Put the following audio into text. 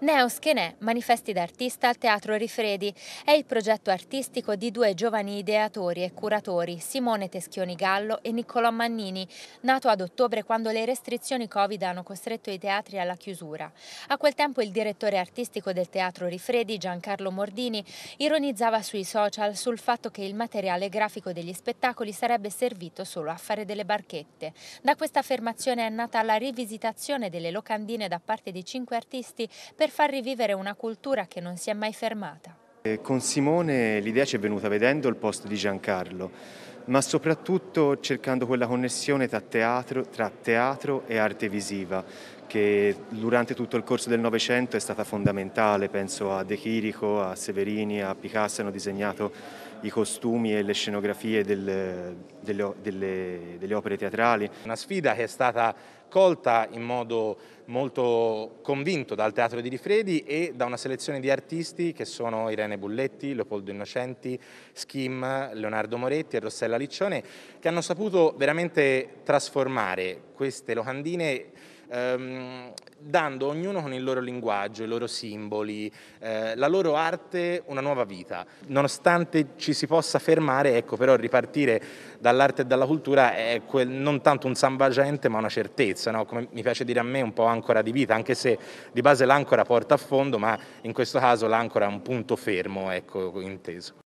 Neo Schenè, manifesti d'artista al Teatro Rifredi, è il progetto artistico di due giovani ideatori e curatori, Simone Teschioni Gallo e Niccolò Mannini, nato ad ottobre quando le restrizioni Covid hanno costretto i teatri alla chiusura. A quel tempo il direttore artistico del Teatro Rifredi, Giancarlo Mordini, ironizzava sui social sul fatto che il materiale grafico degli spettacoli sarebbe servito solo a fare delle barchette. Da questa affermazione è nata la rivisitazione delle locandine da parte di cinque artisti per per far rivivere una cultura che non si è mai fermata. Con Simone l'idea ci è venuta vedendo il posto di Giancarlo, ma soprattutto cercando quella connessione tra teatro, tra teatro e arte visiva che durante tutto il corso del Novecento è stata fondamentale, penso a De Chirico, a Severini, a Picasso, hanno disegnato i costumi e le scenografie del, delle, delle, delle opere teatrali. Una sfida che è stata colta in modo molto convinto dal Teatro di Rifredi e da una selezione di artisti che sono Irene Bulletti, Leopoldo Innocenti, Schim, Leonardo Moretti e Rossella Liccione che hanno saputo veramente trasformare queste locandine ehm, dando ognuno con il loro linguaggio, i loro simboli, eh, la loro arte una nuova vita. Nonostante ci si possa fermare, ecco però ripartire dall'arte e dalla cultura è quel, non tanto un sambagente ma una certezza, no? come mi piace dire a me un po' ancora di vita, anche se di base l'ancora porta a fondo, ma in questo caso l'ancora è un punto fermo, ecco inteso.